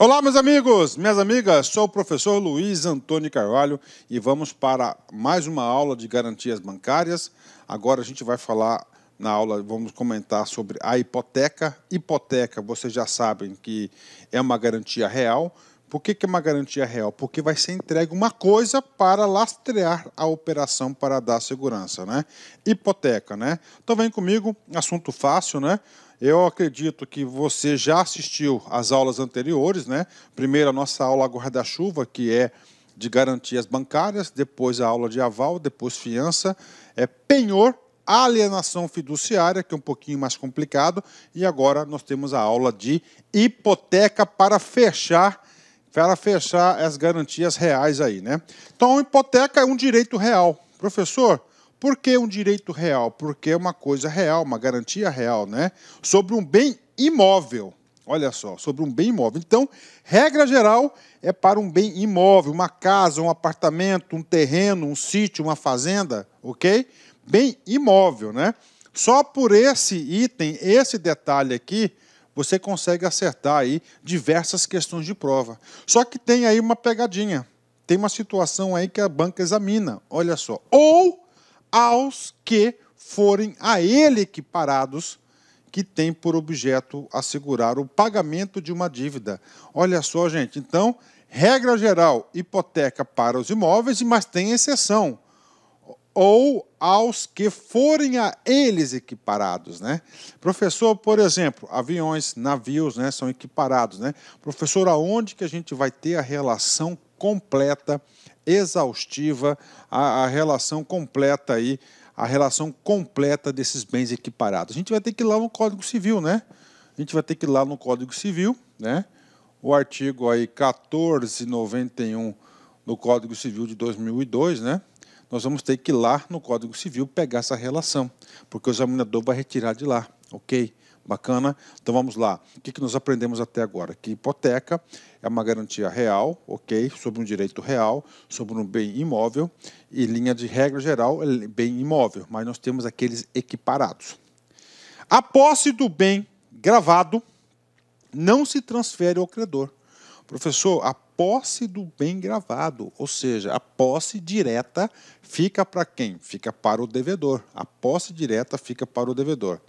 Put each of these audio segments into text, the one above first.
Olá, meus amigos, minhas amigas, sou o professor Luiz Antônio Carvalho e vamos para mais uma aula de garantias bancárias. Agora a gente vai falar na aula, vamos comentar sobre a hipoteca. Hipoteca, vocês já sabem que é uma garantia real, por que, que é uma garantia real? Porque vai ser entregue uma coisa para lastrear a operação para dar segurança, né? Hipoteca, né? Então vem comigo, assunto fácil, né? Eu acredito que você já assistiu às aulas anteriores, né? Primeiro a nossa aula guarda-chuva, que é de garantias bancárias, depois a aula de aval, depois fiança, é penhor, alienação fiduciária, que é um pouquinho mais complicado, e agora nós temos a aula de hipoteca para fechar para fechar as garantias reais aí, né? Então, hipoteca é um direito real. Professor, por que um direito real? Porque é uma coisa real, uma garantia real, né? Sobre um bem imóvel. Olha só, sobre um bem imóvel. Então, regra geral é para um bem imóvel, uma casa, um apartamento, um terreno, um sítio, uma fazenda, ok? Bem imóvel, né? Só por esse item, esse detalhe aqui, você consegue acertar aí diversas questões de prova. Só que tem aí uma pegadinha. Tem uma situação aí que a banca examina, olha só. Ou aos que forem a ele equiparados que tem por objeto assegurar o pagamento de uma dívida. Olha só, gente, então, regra geral, hipoteca para os imóveis, mas tem exceção. Ou aos que forem a eles equiparados, né? Professor, por exemplo, aviões, navios, né, são equiparados, né? Professor, aonde que a gente vai ter a relação completa, exaustiva, a, a relação completa aí, a relação completa desses bens equiparados? A gente vai ter que ir lá no Código Civil, né? A gente vai ter que ir lá no Código Civil, né? O artigo aí 1491 do Código Civil de 2002, né? nós vamos ter que ir lá no Código Civil pegar essa relação, porque o examinador vai retirar de lá, ok? Bacana? Então vamos lá. O que, que nós aprendemos até agora? Que hipoteca é uma garantia real, ok? Sobre um direito real, sobre um bem imóvel, e linha de regra geral é bem imóvel, mas nós temos aqueles equiparados. A posse do bem gravado não se transfere ao credor. Professor, a posse do bem gravado, ou seja, a posse direta fica para quem? Fica para o devedor. A posse direta fica para o devedor.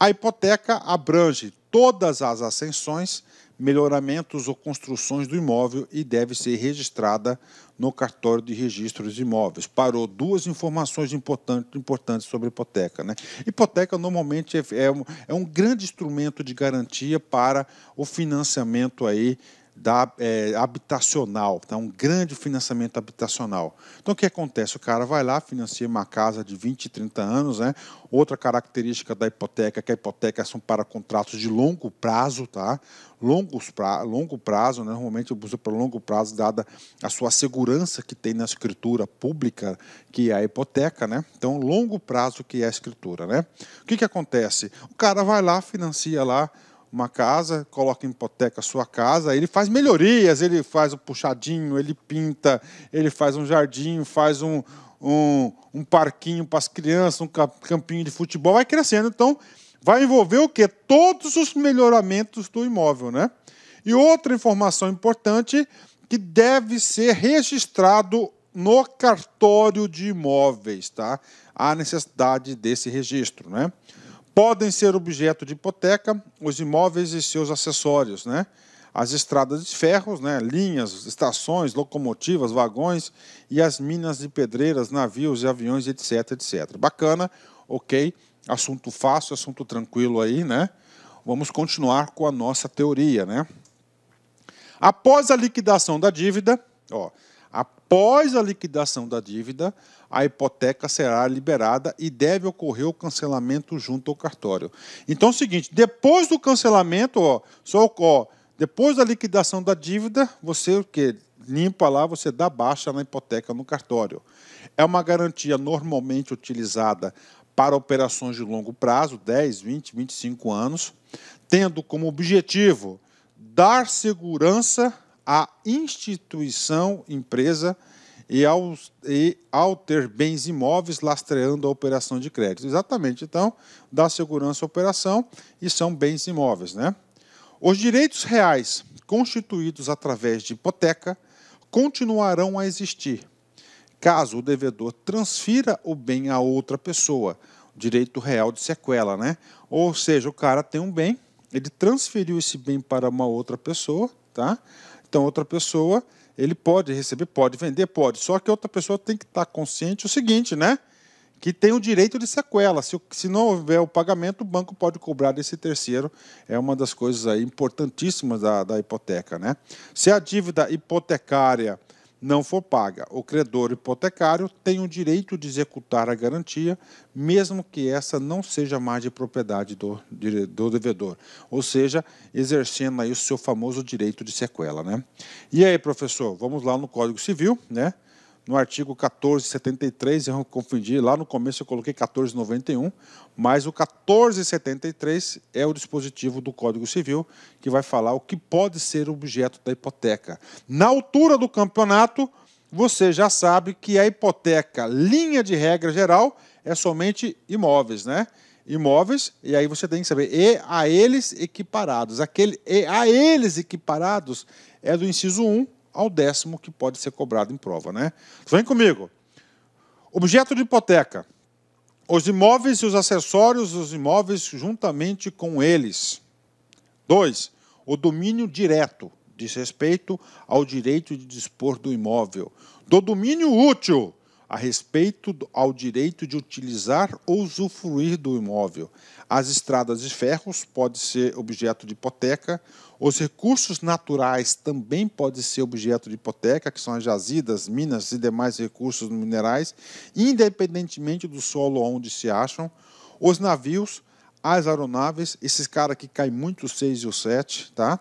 A hipoteca abrange todas as ascensões, melhoramentos ou construções do imóvel e deve ser registrada no cartório de registros de imóveis. Parou duas informações importantes, importantes sobre hipoteca. Né? Hipoteca normalmente é, é, um, é um grande instrumento de garantia para o financiamento aí da, é, habitacional, tá? um grande financiamento habitacional. Então, o que acontece? O cara vai lá, financia uma casa de 20, 30 anos. Né? Outra característica da hipoteca, é que a hipoteca são para contratos de longo prazo, tá? Longos pra, longo prazo, né? normalmente o uso para longo prazo, dada a sua segurança que tem na escritura pública, que é a hipoteca. Né? Então, longo prazo que é a escritura. Né? O que, que acontece? O cara vai lá, financia lá uma casa, coloca em hipoteca a sua casa, ele faz melhorias, ele faz o um puxadinho, ele pinta, ele faz um jardim, faz um, um, um parquinho para as crianças, um campinho de futebol, vai crescendo. Então, vai envolver o quê? Todos os melhoramentos do imóvel, né? E outra informação importante que deve ser registrado no cartório de imóveis, tá? Há necessidade desse registro, né? Podem ser objeto de hipoteca os imóveis e seus acessórios, né? as estradas de ferros, né? linhas, estações, locomotivas, vagões e as minas de pedreiras, navios e aviões, etc, etc. Bacana, ok, assunto fácil, assunto tranquilo aí, né? Vamos continuar com a nossa teoria, né? Após a liquidação da dívida, ó, Após a liquidação da dívida, a hipoteca será liberada e deve ocorrer o cancelamento junto ao cartório. Então é o seguinte, depois do cancelamento, ó, só ó, depois da liquidação da dívida, você o limpa lá, você dá baixa na hipoteca no cartório. É uma garantia normalmente utilizada para operações de longo prazo, 10, 20, 25 anos, tendo como objetivo dar segurança à instituição empresa e, e ao ter bens imóveis lastreando a operação de crédito. Exatamente. Então, dá segurança à operação e são bens imóveis. Né? Os direitos reais constituídos através de hipoteca continuarão a existir caso o devedor transfira o bem a outra pessoa. Direito real de sequela, né? Ou seja, o cara tem um bem, ele transferiu esse bem para uma outra pessoa, tá? Então, outra pessoa, ele pode receber, pode vender, pode. Só que outra pessoa tem que estar consciente o seguinte, né? Que tem o direito de sequela. Se, se não houver o pagamento, o banco pode cobrar desse terceiro. É uma das coisas aí importantíssimas da, da hipoteca, né? Se a dívida hipotecária não for paga, o credor hipotecário tem o direito de executar a garantia, mesmo que essa não seja mais de propriedade do, do devedor, ou seja, exercendo aí o seu famoso direito de sequela, né? E aí, professor, vamos lá no Código Civil, né? no artigo 1473, eu confundi, lá no começo eu coloquei 1491, mas o 1473 é o dispositivo do Código Civil que vai falar o que pode ser objeto da hipoteca. Na altura do campeonato, você já sabe que a hipoteca, linha de regra geral, é somente imóveis, né? Imóveis, e aí você tem que saber, e a eles equiparados. Aquele, e a eles equiparados é do inciso 1 ao décimo que pode ser cobrado em prova. Né? Vem comigo. Objeto de hipoteca. Os imóveis e os acessórios dos imóveis juntamente com eles. Dois. O domínio direto diz respeito ao direito de dispor do imóvel. Do domínio útil a respeito ao direito de utilizar ou usufruir do imóvel. As estradas e ferros podem ser objeto de hipoteca, os recursos naturais também podem ser objeto de hipoteca, que são as jazidas, minas e demais recursos minerais, independentemente do solo onde se acham, os navios, as aeronaves, esses caras que caem muito o 6 e o 7, tá?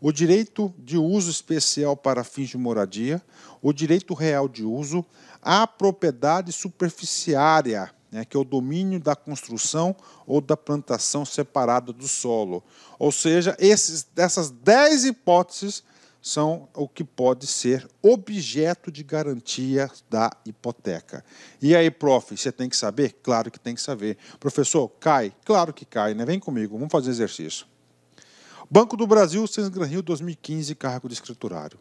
o direito de uso especial para fins de moradia, o direito real de uso, a propriedade superficiária, né, que é o domínio da construção ou da plantação separada do solo. Ou seja, esses, dessas dez hipóteses são o que pode ser objeto de garantia da hipoteca. E aí, prof, você tem que saber? Claro que tem que saber. Professor, cai? Claro que cai, né? Vem comigo, vamos fazer exercício. Banco do Brasil, Sens Rio 2015, cargo de escriturário.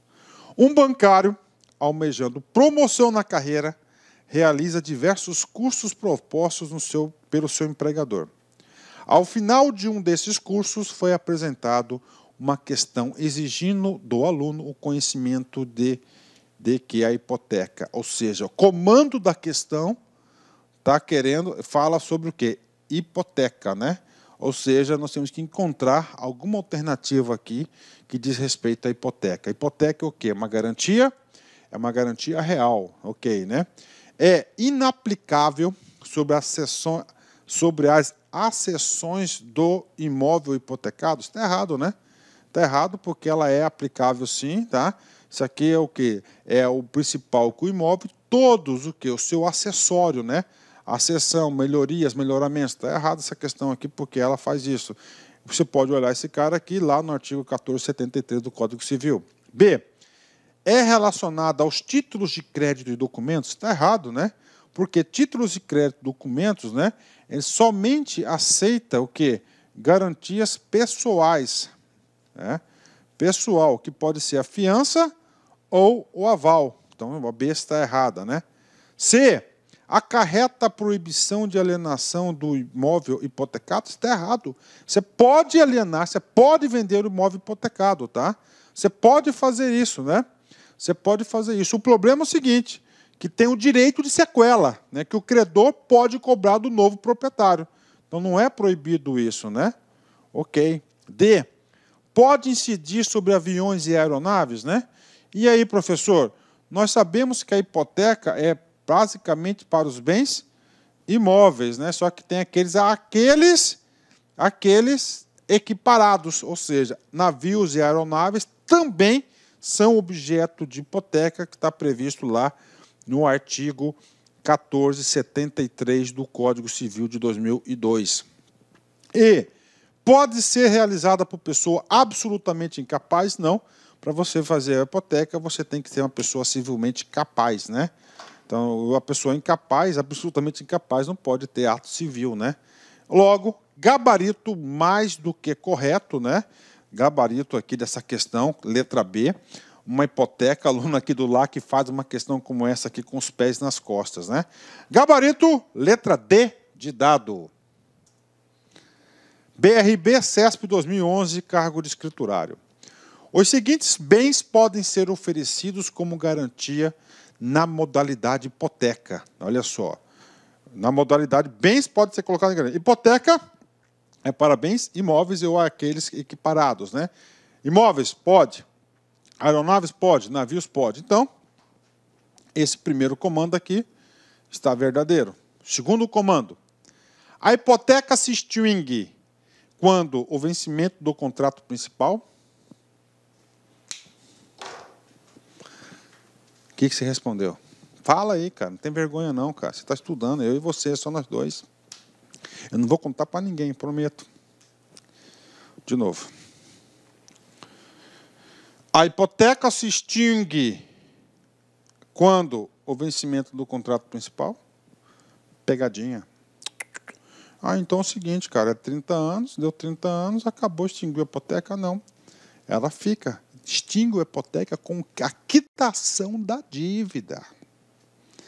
Um bancário almejando promoção na carreira, realiza diversos cursos propostos seu, pelo seu empregador. Ao final de um desses cursos, foi apresentado uma questão exigindo do aluno o conhecimento de, de que a hipoteca, ou seja, o comando da questão está querendo, fala sobre o que? Hipoteca, né? Ou seja, nós temos que encontrar alguma alternativa aqui que diz respeito à hipoteca. hipoteca é o quê? Uma garantia é uma garantia real, ok, né? É inaplicável sobre as, sessões, sobre as acessões do imóvel hipotecado. Está errado, né? Está errado porque ela é aplicável sim, tá? Isso aqui é o que? É o principal com o imóvel, todos o que? O seu acessório, né? A sessão, melhorias, melhoramentos. Está errado essa questão aqui porque ela faz isso. Você pode olhar esse cara aqui lá no artigo 1473 do Código Civil. B é relacionada aos títulos de crédito e documentos, está errado, né? Porque títulos de crédito e documentos, né, ele somente aceita o que? Garantias pessoais. Né? Pessoal, que pode ser a fiança ou o aval. Então, a B está errada, né? C. Acarreta a proibição de alienação do imóvel hipotecado. Está errado. Você pode alienar, você pode vender o imóvel hipotecado, tá? Você pode fazer isso, né? Você pode fazer isso. O problema é o seguinte, que tem o direito de sequela, né, que o credor pode cobrar do novo proprietário. Então não é proibido isso, né? Ok. D. Pode incidir sobre aviões e aeronaves, né? E aí, professor, nós sabemos que a hipoteca é basicamente para os bens imóveis, né? Só que tem aqueles aqueles aqueles equiparados, ou seja, navios e aeronaves também são objeto de hipoteca que está previsto lá no artigo 1473 do Código Civil de 2002. E pode ser realizada por pessoa absolutamente incapaz? Não. Para você fazer a hipoteca, você tem que ter uma pessoa civilmente capaz, né? Então, a pessoa incapaz, absolutamente incapaz, não pode ter ato civil, né? Logo, gabarito mais do que correto, né? gabarito aqui dessa questão, letra B, uma hipoteca, aluno aqui do lá que faz uma questão como essa aqui com os pés nas costas, né? Gabarito, letra D de dado. BRB CESP 2011, cargo de escriturário. Os seguintes bens podem ser oferecidos como garantia na modalidade hipoteca. Olha só. Na modalidade bens pode ser colocado em garantia. Hipoteca, é para bens imóveis ou aqueles equiparados. Né? Imóveis, pode. Aeronaves, pode. Navios, pode. Então, esse primeiro comando aqui está verdadeiro. Segundo comando. A hipoteca se extingue quando o vencimento do contrato principal. O que, que você respondeu? Fala aí, cara. Não tem vergonha, não, cara. Você está estudando, eu e você, só nós dois. Eu não vou contar para ninguém, prometo. De novo. A hipoteca se extingue quando o vencimento do contrato principal? Pegadinha. Ah, então é o seguinte, cara, é 30 anos, deu 30 anos, acabou, extinguiu a hipoteca? Não. Ela fica. Extingue a hipoteca com a quitação da dívida.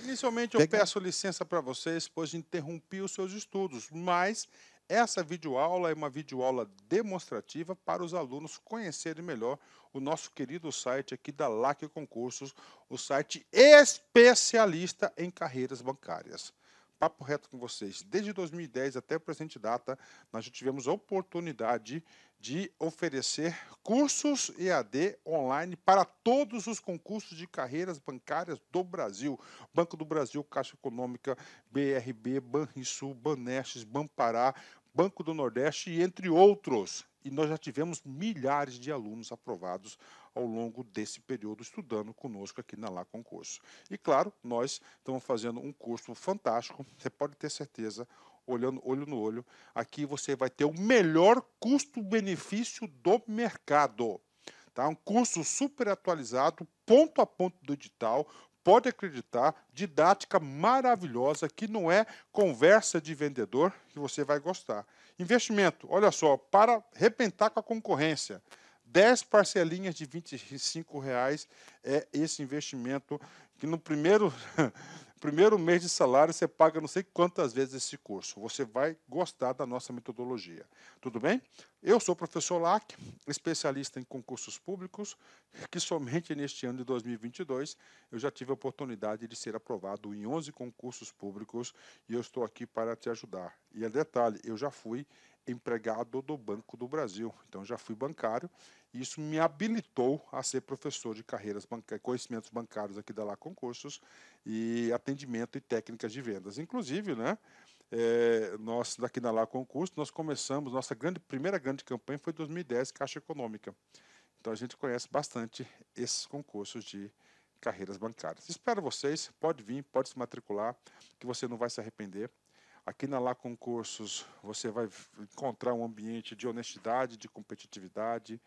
Inicialmente, eu Pega... peço licença para vocês, pois interrompi os seus estudos, mas essa videoaula é uma videoaula demonstrativa para os alunos conhecerem melhor o nosso querido site aqui da LAC Concursos, o site especialista em carreiras bancárias. Papo reto com vocês. Desde 2010 até a presente data, nós já tivemos a oportunidade de oferecer cursos EAD online para todos os concursos de carreiras bancárias do Brasil. Banco do Brasil, Caixa Econômica, BRB, Banrisul, Banestes, Banpará, Banco do Nordeste e entre outros. E nós já tivemos milhares de alunos aprovados ao longo desse período estudando conosco aqui na Lá Concurso. E claro, nós estamos fazendo um curso fantástico, você pode ter certeza, olhando olho no olho, aqui você vai ter o melhor custo-benefício do mercado. Tá? Um curso super atualizado, ponto a ponto do digital, pode acreditar, didática maravilhosa, que não é conversa de vendedor, que você vai gostar. Investimento, olha só, para rebentar com a concorrência. 10 parcelinhas de R$ reais é esse investimento que no primeiro primeiro mês de salário você paga não sei quantas vezes esse curso. Você vai gostar da nossa metodologia. Tudo bem? Eu sou o professor Lack, especialista em concursos públicos, que somente neste ano de 2022 eu já tive a oportunidade de ser aprovado em 11 concursos públicos e eu estou aqui para te ajudar. E é detalhe, eu já fui empregado do Banco do Brasil. Então já fui bancário e isso me habilitou a ser professor de carreiras bancárias, eh, conhecimentos bancários aqui da Lá Concursos e atendimento e técnicas de vendas. Inclusive, né, é, nós daqui da Lá Concursos, nós começamos, nossa grande, primeira grande campanha foi 2010, Caixa Econômica. Então a gente conhece bastante esses concursos de carreiras bancárias. Espero vocês, pode vir, pode se matricular, que você não vai se arrepender. Aqui na Lá Concursos você vai encontrar um ambiente de honestidade, de competitividade,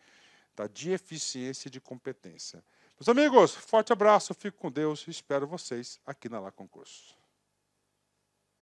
tá? de eficiência e de competência. Meus amigos, forte abraço, fico com Deus e espero vocês aqui na Lá Concursos.